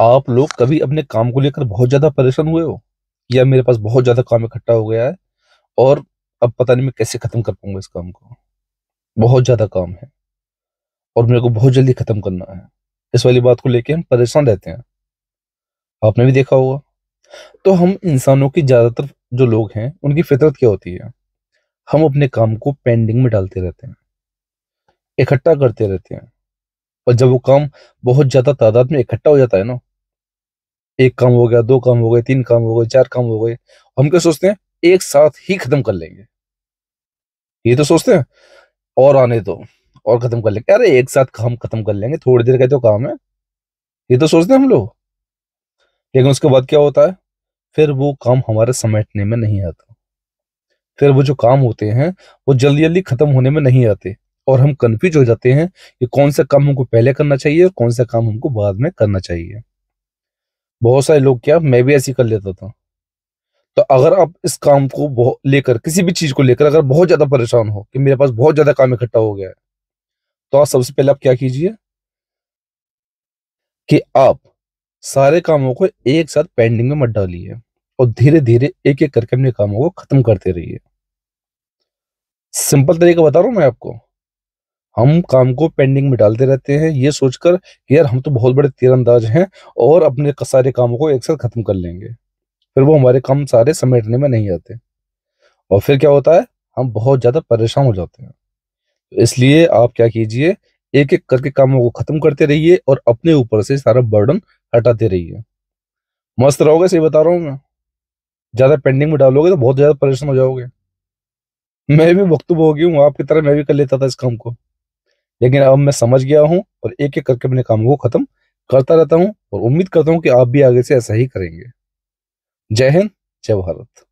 आप लोग कभी अपने काम को लेकर बहुत ज़्यादा परेशान हुए हो या मेरे पास बहुत ज़्यादा काम इकट्ठा हो गया है और अब पता नहीं मैं कैसे ख़त्म कर पाऊंगा इस काम को बहुत ज़्यादा काम है और मेरे को बहुत जल्दी ख़त्म करना है इस वाली बात को लेकर हम परेशान रहते हैं आपने भी देखा होगा तो हम इंसानों की ज़्यादातर जो लोग हैं उनकी फितरत क्या होती है हम अपने काम को पेंडिंग में डालते रहते हैं इकट्ठा करते रहते हैं और जब वो काम बहुत ज़्यादा तादाद में इकट्ठा हो जाता है ना एक काम हो गया दो काम हो गए तीन काम हो गए चार काम हो गए हम क्या सोचते हैं एक साथ ही खत्म कर लेंगे ये तो सोचते हैं और आने दो तो, और खत्म कर लेंगे अरे एक साथ काम खत्म कर लेंगे थोड़ी देर का तो काम है ये तो सोचते हैं हम लोग लेकिन उसके बाद क्या होता है फिर वो काम हमारे समेटने में नहीं आता फिर वो जो काम होते हैं वो जल्दी जल्दी खत्म होने में नहीं आते और हम कंफ्यूज हो जाते हैं कि कौन सा काम हमको पहले करना चाहिए और कौन सा काम हमको बाद में करना चाहिए बहुत सारे लोग क्या मैं भी ऐसी कर लेता था तो अगर आप इस काम को लेकर किसी भी चीज को लेकर अगर बहुत ज्यादा परेशान हो कि मेरे पास बहुत ज्यादा काम इकट्ठा हो गया है तो आप सबसे पहले आप क्या कीजिए कि आप सारे कामों को एक साथ पेंडिंग में मत डालिए और धीरे धीरे एक एक करके अपने कामों को खत्म करते रहिए सिंपल तरीका बता रहा हूं मैं आपको हम काम को पेंडिंग में डालते रहते हैं ये सोचकर कि यार हम तो बहुत बड़े तीरंदाज हैं और अपने सारे कामों को एक साथ ख़त्म कर लेंगे फिर वो हमारे काम सारे समेटने में नहीं आते और फिर क्या होता है हम बहुत ज़्यादा परेशान हो जाते हैं तो इसलिए आप क्या कीजिए एक एक करके कामों को ख़त्म करते रहिए और अपने ऊपर से सारा बर्डन हटाते रहिए मस्त रहोगे सही बता रहा हूँ मैं ज़्यादा पेंडिंग में डालोगे तो बहुत ज़्यादा परेशान हो जाओगे मैं भी मकतूब हो गई हूँ आपकी तरह मैं भी कर लेता था इस काम को लेकिन अब मैं समझ गया हूँ और एक एक करके अपने काम को ख़त्म करता रहता हूँ और उम्मीद करता हूँ कि आप भी आगे से ऐसा ही करेंगे जय हिंद जय भारत